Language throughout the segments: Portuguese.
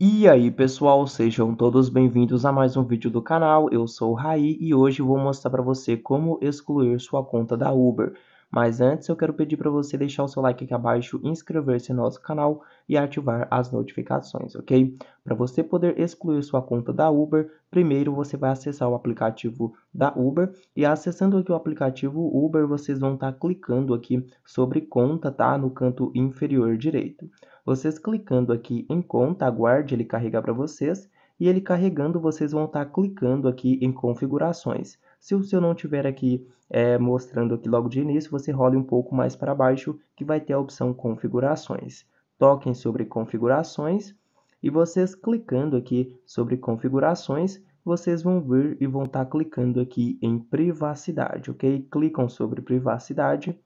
E aí pessoal, sejam todos bem-vindos a mais um vídeo do canal, eu sou o Raí e hoje vou mostrar para você como excluir sua conta da Uber. Mas antes eu quero pedir para você deixar o seu like aqui abaixo, inscrever-se no nosso canal e ativar as notificações, ok? Para você poder excluir sua conta da Uber, primeiro você vai acessar o aplicativo da Uber e acessando aqui o aplicativo Uber, vocês vão estar tá clicando aqui sobre conta, tá? No canto inferior direito. Vocês clicando aqui em conta, aguarde ele carregar para vocês e ele carregando, vocês vão estar tá clicando aqui em configurações. Se o seu não tiver aqui é, mostrando aqui logo de início, você role um pouco mais para baixo que vai ter a opção configurações. Toquem sobre configurações e vocês clicando aqui sobre configurações, vocês vão vir e vão estar tá clicando aqui em privacidade, ok? Clicam sobre privacidade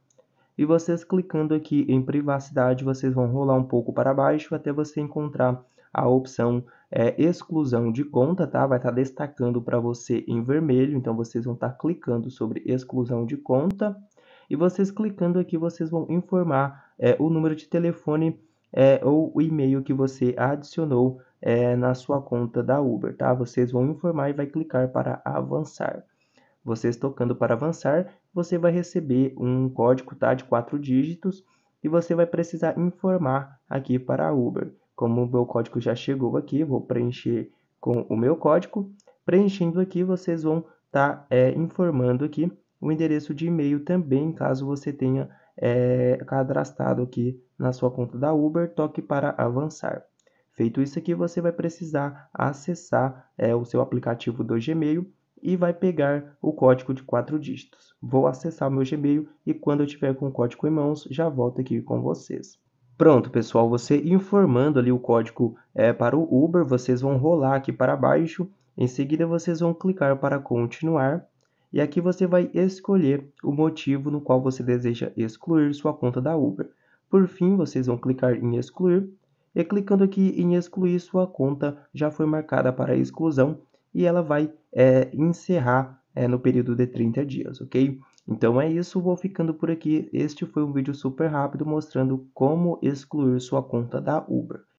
e vocês clicando aqui em privacidade, vocês vão rolar um pouco para baixo até você encontrar a opção é, exclusão de conta, tá? Vai estar tá destacando para você em vermelho, então vocês vão estar tá clicando sobre exclusão de conta. E vocês clicando aqui, vocês vão informar é, o número de telefone é, ou o e-mail que você adicionou é, na sua conta da Uber, tá? Vocês vão informar e vai clicar para avançar. Vocês tocando para avançar, você vai receber um código tá, de quatro dígitos e você vai precisar informar aqui para a Uber. Como o meu código já chegou aqui, vou preencher com o meu código. Preenchendo aqui, vocês vão estar tá, é, informando aqui o endereço de e-mail também, caso você tenha é, cadastrado aqui na sua conta da Uber, toque para avançar. Feito isso aqui, você vai precisar acessar é, o seu aplicativo do Gmail e vai pegar o código de quatro dígitos. Vou acessar meu Gmail e quando eu tiver com o código em mãos, já volto aqui com vocês. Pronto, pessoal, você informando ali o código é, para o Uber, vocês vão rolar aqui para baixo, em seguida vocês vão clicar para continuar e aqui você vai escolher o motivo no qual você deseja excluir sua conta da Uber. Por fim, vocês vão clicar em excluir e clicando aqui em excluir sua conta já foi marcada para exclusão e ela vai é, encerrar é, no período de 30 dias, ok? Então é isso, vou ficando por aqui. Este foi um vídeo super rápido mostrando como excluir sua conta da Uber.